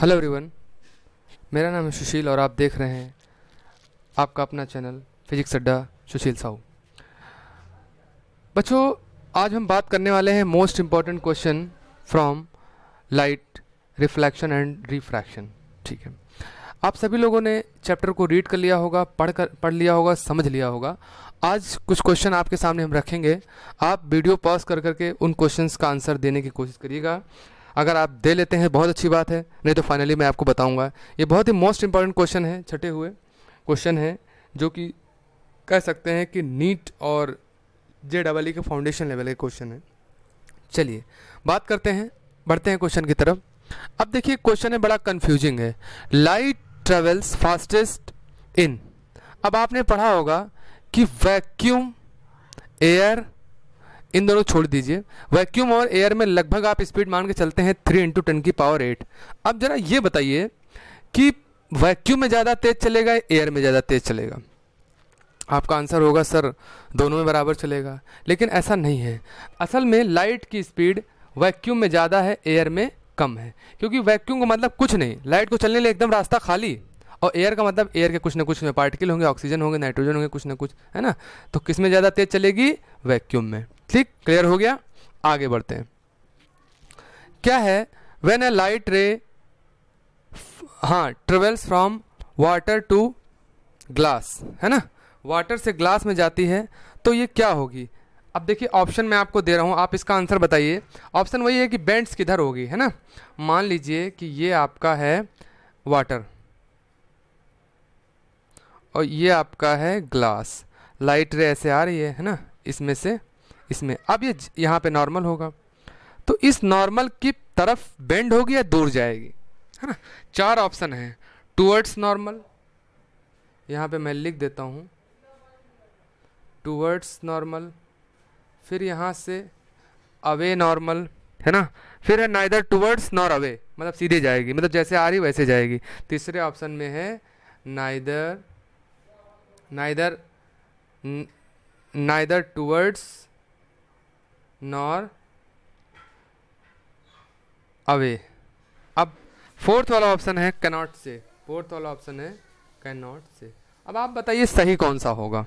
hello everyone मेरा नाम है सुशील और आप देख रहे हैं आपका अपना चैनल फिजिक्स अड्डा सुशील साहू बच्चों आज हम बात करने वाले हैं most important question from light reflection and refraction ठीक है आप सभी लोगों ने चैप्टर को रीड कर लिया होगा पढ़ कर पढ़ लिया होगा समझ लिया होगा आज कुछ क्वेश्चन आपके सामने हम रखेंगे आप वीडियो पॉज कर करके उन क्वेश्चंस का आंसर देने की कोशिश करिएगा अगर आप दे लेते हैं बहुत अच्छी बात है नहीं तो फाइनली मैं आपको बताऊंगा ये बहुत ही मोस्ट इंपॉर्टेंट क्वेश्चन है छठे हुए क्वेश्चन है जो कि कह सकते हैं कि नीट और जे डबल ई के फाउंडेशन लेवल के क्वेश्चन है चलिए बात करते हैं बढ़ते हैं क्वेश्चन की तरफ अब देखिए क्वेश्चन है बड़ा कन्फ्यूजिंग है लाइट ट्रेवल्स फास्टेस्ट इन अब आपने पढ़ा होगा कि वैक्यूम एयर इन दोनों छोड़ दीजिए वैक्यूम और एयर में लगभग आप स्पीड मान के चलते हैं थ्री इंटू टेन की पावर एट अब ज़रा ये बताइए कि वैक्यूम में ज़्यादा तेज़ चलेगा एयर में ज़्यादा तेज़ चलेगा आपका आंसर होगा सर दोनों में बराबर चलेगा लेकिन ऐसा नहीं है असल में लाइट की स्पीड वैक्यूम में ज़्यादा है एयर में कम है क्योंकि वैक्यूम का मतलब कुछ नहीं लाइट को चलने लिए एकदम रास्ता खाली और एयर का मतलब एयर के कुछ ना कुछ में पार्टिकल होंगे ऑक्सीजन होंगे नाइट्रोजन होंगे कुछ ना कुछ है ना तो किस में ज़्यादा तेज़ चलेगी वैक्यूम में ठीक क्लियर हो गया आगे बढ़ते हैं क्या है वेन ए लाइट रे हाँ travels from water to glass है ना वाटर से ग्लास में जाती है तो ये क्या होगी अब देखिए ऑप्शन मैं आपको दे रहा हूँ आप इसका आंसर बताइए ऑप्शन वही है कि बेंड्स किधर होगी है ना मान लीजिए कि ये आपका है वाटर और ये आपका है ग्लास लाइट रे ऐसे आ रही है है ना इसमें से इसमें अब ये यहाँ पे नॉर्मल होगा तो इस नॉर्मल की तरफ बेंड होगी या दूर जाएगी है ना चार ऑप्शन हैं टूवर्ड्स नॉर्मल यहाँ पे मैं लिख देता हूँ टूवर्ड्स नॉर्मल फिर यहाँ से अवे नॉर्मल है ना फिर है नाइदर टूवर्ड्स नॉर अवे मतलब सीधे जाएगी मतलब जैसे आ रही वैसे जाएगी तीसरे ऑप्शन में है neither neither neither towards nor away अब फोर्थ वाला ऑप्शन है कैनॉट से फोर्थ वाला ऑप्शन है कैनॉट से अब आप बताइए सही कौन सा होगा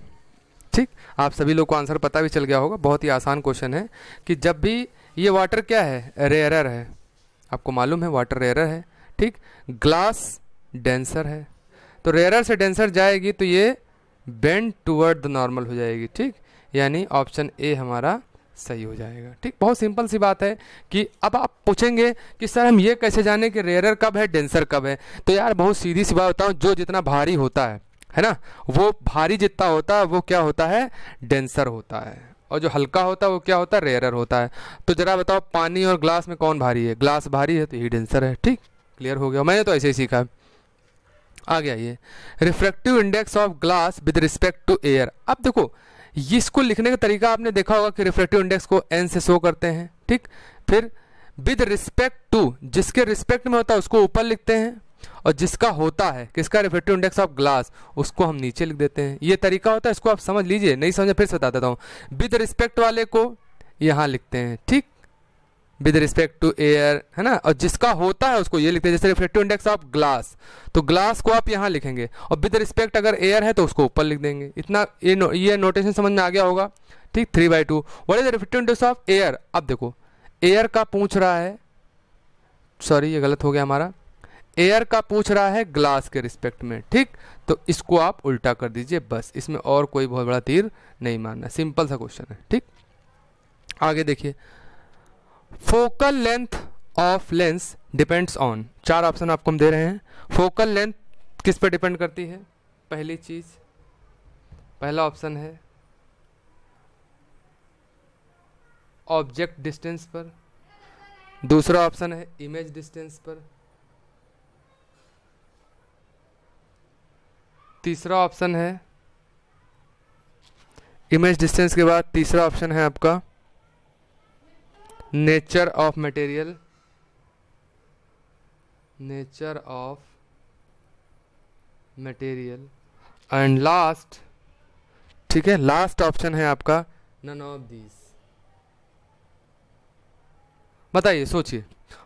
ठीक आप सभी लोग को आंसर पता भी चल गया होगा बहुत ही आसान क्वेश्चन है कि जब भी ये वाटर क्या है रेयरर है आपको मालूम है वाटर रेयरर है ठीक ग्लास डेंसर है तो रेयरर से डेंसर जाएगी तो ये बेंड टूवर्ड द नॉर्मल हो जाएगी ठीक यानी ऑप्शन ए हमारा सही हो जाएगा ठीक बहुत सिंपल सी बात है कि अब आप पूछेंगे कि सर हम ये कैसे जाने कि रेयर कब है डेंसर कब है तो यार बहुत सीधी सी बात बताऊँ जो जितना भारी होता है है ना वो भारी जितना होता है वो क्या होता है डेंसर होता है और जो हल्का होता है वो क्या होता है रेयरर होता है तो जरा बताओ पानी और ग्लास में कौन भारी है ग्लास भारी है तो यही डेंसर है ठीक क्लियर हो गया मैंने तो ऐसे ही सीखा है आ गया ये refractive index of glass with respect to air अब देखो इसको लिखने का तरीका आपने देखा होगा कि रिफ्लेक्टिव इंडेक्स को एन से शो करते हैं ठीक फिर विद रिस्पेक्ट टू जिसके रिस्पेक्ट में होता है उसको ऊपर लिखते हैं और जिसका होता है किसका रिफ्लेक्टिव इंडेक्स ऑफ ग्लास उसको हम नीचे लिख देते हैं ये तरीका होता है इसको आप समझ लीजिए नहीं समझे फिर से बता देता हूँ विद रिस्पेक्ट वाले को यहाँ लिखते हैं ठीक विद रिस्पेक्ट टू एयर है ना और जिसका होता है उसको ये लिखते हैं जैसे रिफ्लेक्टिव इंडेक्स ऑफ ग्लास तो ग्लास को आप यहाँ लिखेंगे और विद रिस्पेक्ट अगर एयर है तो उसको ऊपर लिख देंगे इतना ये नो, ये नोटेशन समझ में आ गया होगा ठीक three by two what is reflective index of air अब देखो एयर का पूछ रहा है सॉरी ये गलत हो गया हमारा एयर का पूछ रहा है ग्लास के रिस्पेक्ट में ठीक तो इसको आप उल्टा कर दीजिए बस इसमें और कोई बहुत बड़ा तीर नहीं मानना सिंपल सा क्वेश्चन है ठीक आगे देखिए focal length of lens depends on चार ऑप्शन आपको हम दे रहे हैं फोकल लेंथ किस पर डिपेंड करती है पहली चीज़ पहला ऑप्शन है ऑब्जेक्ट डिस्टेंस पर दूसरा ऑप्शन है इमेज डिस्टेंस पर तीसरा ऑप्शन है इमेज डिस्टेंस के बाद तीसरा ऑप्शन है आपका nature of material nature of material and last ठीक है लास्ट ऑप्शन है आपका नन ऑफ दीज बताइए सोचिए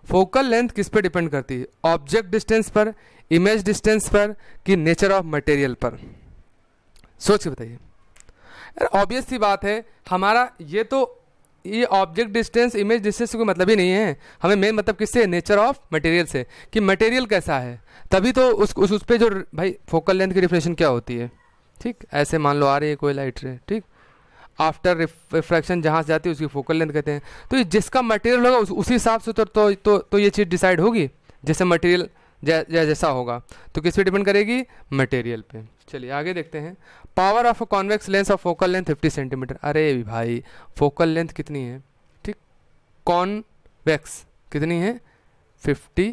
फोकल लेंथ किस पे डिपेंड करती है ऑब्जेक्ट डिस्टेंस पर इमेज डिस्टेंस पर कि नेचर ऑफ मटेरियल पर सोचिए बताइए ऑब्वियस सी बात है हमारा ये तो ये ऑब्जेक्ट डिस्टेंस इमेज डिस्टेंस से कोई मतलब ही नहीं है हमें मेन मतलब किससे नेचर ऑफ मटेरियल से कि मटेरियल कैसा है तभी तो उस उस, उस पर जो भाई फोकल लेंथ की रिफ्लेक्शन क्या होती है ठीक ऐसे मान लो आ रही है कोई लाइट रे ठीक आफ्टर रिफ्रैक्शन जहाँ से जाती है उसकी फोकल लेंथ कहते हैं तो जिसका मटेरियल होगा उस, उसी हिसाब से तो, तो, तो, तो ये चीज़ डिसाइड होगी जैसे मटेरियल जै, जै जैसा होगा तो किस पे डिपेंड करेगी मटेरियल पे चलिए आगे देखते हैं power of a convex lens of focal length 50 centimetre अरे भाई फोकल लेंथ कितनी है ठीक कॉन्वेक्स कितनी है 50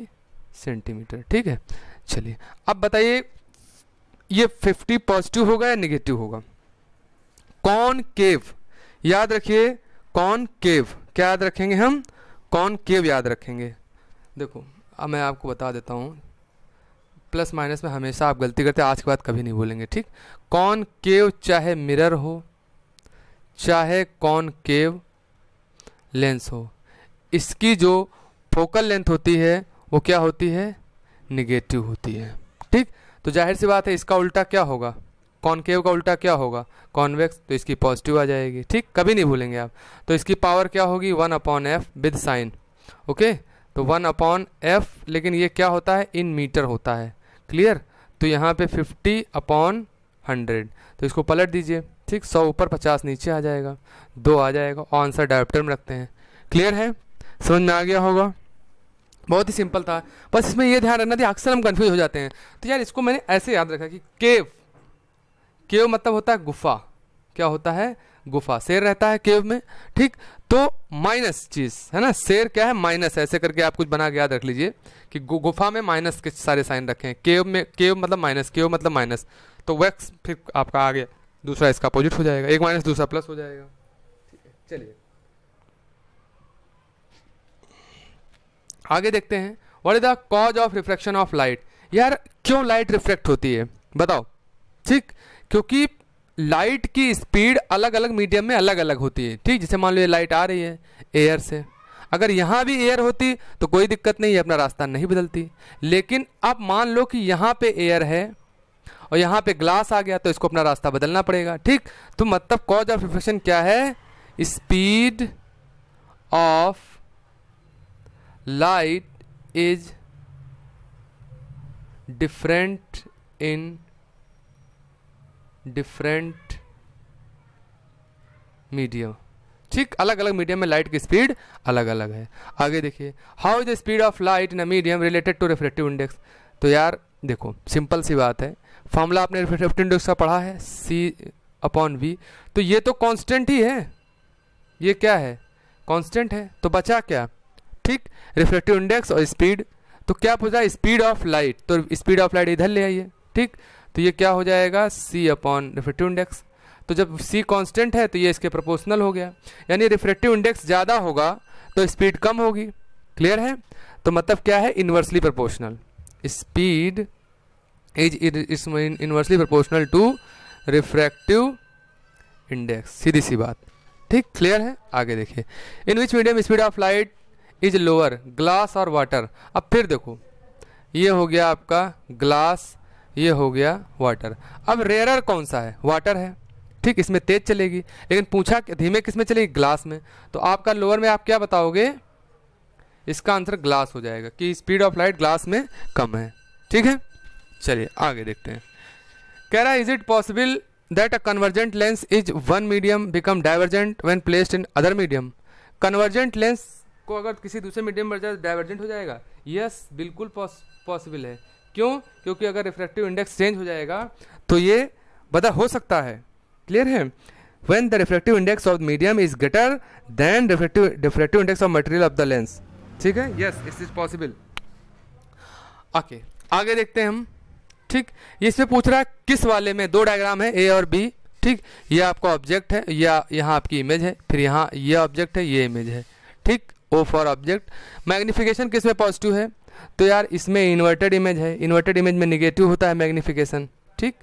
सेंटीमीटर ठीक है चलिए अब बताइए ये 50 पॉजिटिव होगा या निगेटिव होगा कौन केव याद रखिए कौन केव क्या याद रखेंगे हम कौन केव याद रखेंगे देखो अब मैं आपको बता देता हूँ प्लस माइनस में हमेशा आप गलती करते आज के बाद कभी नहीं बोलेंगे ठीक कौन केव चाहे मिरर हो चाहे कौन केव लेंस हो इसकी जो फोकल लेंथ होती है वो क्या होती है निगेटिव होती है ठीक तो जाहिर सी बात है इसका उल्टा क्या होगा कॉनकेव का उल्टा क्या होगा कॉन्वेक्स तो इसकी पॉजिटिव आ जाएगी ठीक कभी नहीं भूलेंगे आप तो इसकी पावर क्या होगी one upon F with sign okay तो वन अपॉन एफ लेकिन ये क्या होता है इन मीटर होता है क्लियर तो यहाँ पे फिफ्टी अपॉन हंड्रेड तो इसको पलट दीजिए ठीक सौ ऊपर पचास नीचे आ जाएगा दो आ जाएगा आंसर डायप्टर में रखते हैं क्लियर है समझ में आ गया होगा बहुत ही सिंपल था बस इसमें यह ध्यान रखना था अक्सर हम कन्फ्यूज हो जाते हैं तो यार इसको मैंने ऐसे याद रखा कि केव केव मतलब होता है गुफा क्या होता है गुफा शेर रहता है केव में ठीक तो माइनस चीज़ है ना शेर क्या है माइनस ऐसे करके आप कुछ बना के याद रख लीजिए कि गुफा में माइनस के सारे साइन रखे हैं केव में केव मतलब माइनस केव मतलब माइनस तो वैक्स फिर आपका आ गया दूसरा इसका अपोजिट हो जाएगा एक माइनस दूसरा प्लस हो जाएगा चलिए आगे देखते हैं what is the cause of reflection of light यार क्यों लाइट रिफ्लेक्ट होती है बताओ ठीक क्योंकि लाइट की स्पीड अलग अलग मीडियम में अलग अलग होती है ठीक जैसे मान लो ये लाइट आ रही है एयर से अगर यहाँ भी एयर होती तो कोई दिक्कत नहीं है अपना रास्ता नहीं बदलती लेकिन अब मान लो कि यहाँ पे एयर है और यहाँ पे ग्लास आ गया तो इसको अपना रास्ता बदलना पड़ेगा ठीक तो मतलब कॉज ऑफ रिफ्लेक्शन क्या है speed of light is different in different medium ठीक अलग अलग मीडियम में लाइट की स्पीड अलग अलग है आगे देखिए how is the speed of light in a medium related to reflective index तो यार देखो सिंपल सी बात है फॉर्मूला आपने रिफ्लेक्टिव इंडेक्स का पढ़ा है सी अपॉन वी तो ये तो कांस्टेंट ही है ये क्या है कांस्टेंट है तो बचा क्या ठीक रिफ्लेक्टिव इंडेक्स और स्पीड तो क्या पूछा स्पीड ऑफ लाइट तो स्पीड ऑफ लाइट इधर ले आइए ठीक तो ये क्या हो जाएगा सी अपॉन रिफ्रेक्टिव इंडेक्स तो जब सी कांस्टेंट है तो ये इसके प्रोपोर्शनल हो गया यानी रिफ्रेक्टिव इंडेक्स ज़्यादा होगा तो स्पीड कम होगी क्लियर है तो मतलब क्या है inversely proportional speed is inversely proportional to refractive index सीधी सी बात ठीक क्लियर है आगे देखिए in which medium speed of light is lower glass और वाटर अब फिर देखो ये हो गया आपका ग्लास ये हो गया वाटर अब रेयरर कौन सा है वाटर है ठीक इसमें तेज़ चलेगी लेकिन पूछा धीमे किस में चलेगी ग्लास में तो आपका लोअर में आप क्या बताओगे इसका आंसर ग्लास हो जाएगा कि स्पीड ऑफ लाइट ग्लास में कम है ठीक है चलिए आगे देखते हैं कह रहा है is it possible that a convergent lens is one medium become divergent when placed in other medium convergent lens को अगर किसी दूसरे मीडियम पर जाए डाइवर्जेंट हो जाएगा यस बिल्कुल पॉसिबल है क्यों क्योंकि अगर रिफ्रैक्टिव इंडेक्स चेंज हो जाएगा तो ये बदल हो सकता है क्लियर है when the refractive index of medium is greater than refractive refractive index of material of the lens ठीक है yes this is possible okay आगे देखते हैं हम ठीक इसमें पूछ रहा है किस वाले में दो डायग्राम है ए और बी ठीक ये आपका ऑब्जेक्ट है या यहाँ आपकी इमेज है फिर यहाँ ये यह ऑब्जेक्ट है ये इमेज है ठीक ओ फॉर ऑब्जेक्ट मैग्निफिकेशन किस में पॉजिटिव है तो यार इसमें इन्वर्टेड इमेज है इन्वर्टेड इमेज में निगेटिव होता है मैग्निफिकेशन ठीक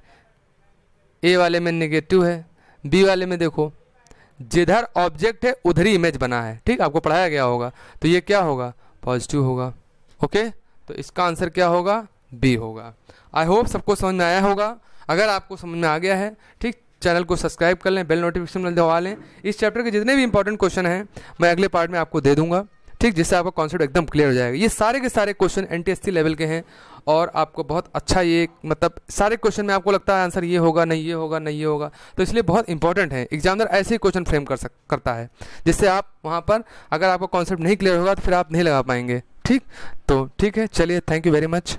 ए वाले में निगेटिव है बी वाले में देखो जिधर ऑब्जेक्ट है उधर ही इमेज बना है ठीक आपको पढ़ाया गया होगा तो ये क्या होगा पॉजिटिव होगा ओके तो इसका आंसर क्या होगा बी होगा आई होप सबको समझ में आया होगा अगर आपको समझ में आ गया है ठीक चैनल को सब्सक्राइब कर लें बेल नोटिफिकेशन दबा लें इस चैप्टर के जितने भी इंपॉर्टेंट क्वेश्चन हैं मैं अगले पार्ट में आपको दे दूंगा ठीक जिससे आपका कॉन्सेप्ट एकदम क्लियर हो जाएगा ये सारे के सारे क्वेश्चन एन लेवल के हैं और आपको बहुत अच्छा ये मतलब सारे क्वेश्चन में आपको लगता है आंसर ये होगा नहीं ये होगा नहीं ये होगा तो इसलिए बहुत इंपॉर्टेंट है एग्जामिनर ऐसे ही क्वेश्चन फ्रेम कर सक करता है जिससे आप वहाँ पर अगर आपका कॉन्सेप्ट नहीं क्लियर होगा तो फिर आप नहीं लगा पाएंगे ठीक तो ठीक है चलिए थैंक यू वेरी मच